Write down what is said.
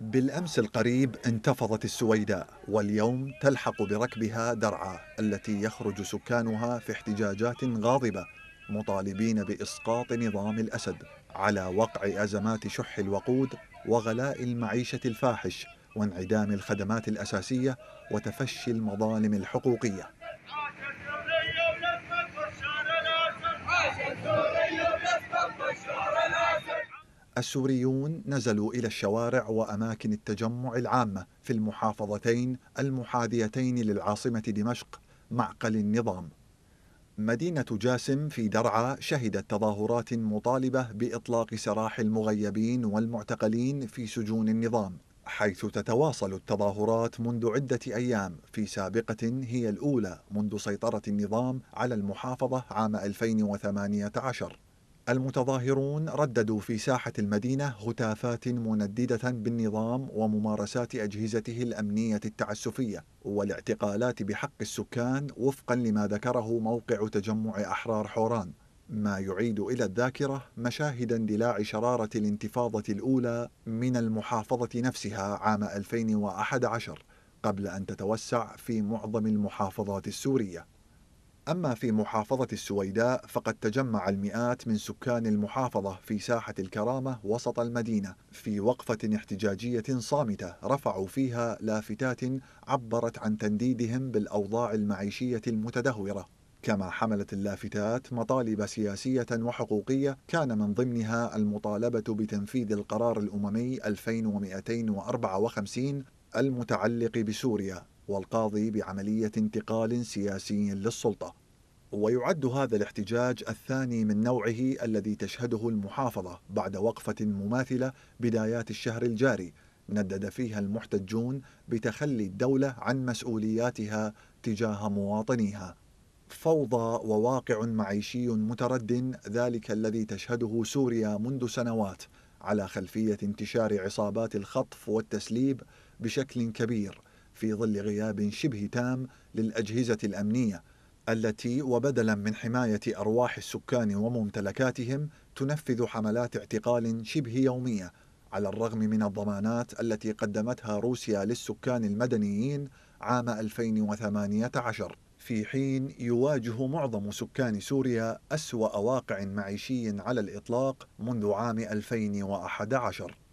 بالأمس القريب انتفضت السويداء واليوم تلحق بركبها درعا التي يخرج سكانها في احتجاجات غاضبة مطالبين بإسقاط نظام الأسد على وقع أزمات شح الوقود وغلاء المعيشة الفاحش وانعدام الخدمات الأساسية وتفشي المظالم الحقوقية السوريون نزلوا إلى الشوارع وأماكن التجمع العامة في المحافظتين المحاذيتين للعاصمة دمشق معقل النظام مدينة جاسم في درعا شهدت تظاهرات مطالبة بإطلاق سراح المغيبين والمعتقلين في سجون النظام حيث تتواصل التظاهرات منذ عدة أيام في سابقة هي الأولى منذ سيطرة النظام على المحافظة عام 2018 المتظاهرون رددوا في ساحة المدينة هتافات منددة بالنظام وممارسات أجهزته الأمنية التعسفية والاعتقالات بحق السكان وفقا لما ذكره موقع تجمع أحرار حوران ما يعيد إلى الذاكرة مشاهد اندلاع شرارة الانتفاضة الأولى من المحافظة نفسها عام 2011 قبل أن تتوسع في معظم المحافظات السورية أما في محافظة السويداء فقد تجمع المئات من سكان المحافظة في ساحة الكرامة وسط المدينة في وقفة احتجاجية صامتة رفعوا فيها لافتات عبرت عن تنديدهم بالأوضاع المعيشية المتدهورة كما حملت اللافتات مطالب سياسية وحقوقية كان من ضمنها المطالبة بتنفيذ القرار الأممي 2254 المتعلق بسوريا والقاضي بعملية انتقال سياسي للسلطة ويعد هذا الاحتجاج الثاني من نوعه الذي تشهده المحافظة بعد وقفة مماثلة بدايات الشهر الجاري ندد فيها المحتجون بتخلي الدولة عن مسؤولياتها تجاه مواطنيها فوضى وواقع معيشي مترد ذلك الذي تشهده سوريا منذ سنوات على خلفية انتشار عصابات الخطف والتسليب بشكل كبير في ظل غياب شبه تام للأجهزة الأمنية التي وبدلا من حماية أرواح السكان وممتلكاتهم تنفذ حملات اعتقال شبه يومية على الرغم من الضمانات التي قدمتها روسيا للسكان المدنيين عام 2018 في حين يواجه معظم سكان سوريا أسوأ واقع معيشي على الإطلاق منذ عام 2011